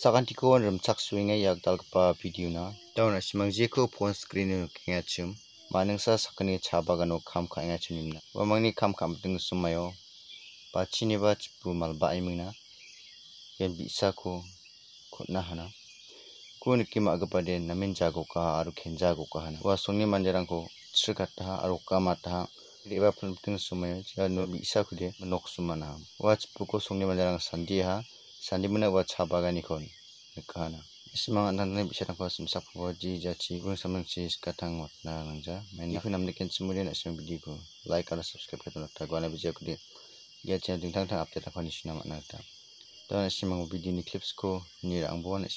사간티코 름착 스윙의 약달급파 비디오나 다운아 시망지코 그 본 스크린을 경야춤 마능사 사건이 차바가노 감카행야춤입니다. 와망니 감감등 숨마요 바치니바 집부 말바이밍나 옌 비사코 콧나하나 그 느낌 아그바데 남인 자고가 아루 겐자고가 하나 와 송니 만재랑고 츠갔다 아루 까마다 리바 플름 등 숨마요 제가 노 비사쿠데 녹수마나 와 집부고 송니 만재랑 산디하 sanimuna wa chabagani kon nikana isma nan ne bisa nakos misak po ji ja ji gun samang ji skatang wat na nanja main ku namne ken simulin asim bidi ko like ala subscribe ka tunak tagwana bija ku di ya chen ding tang tang update ta ko nishina mat na ta to asim mang bidi ni clips ko ni rang bo na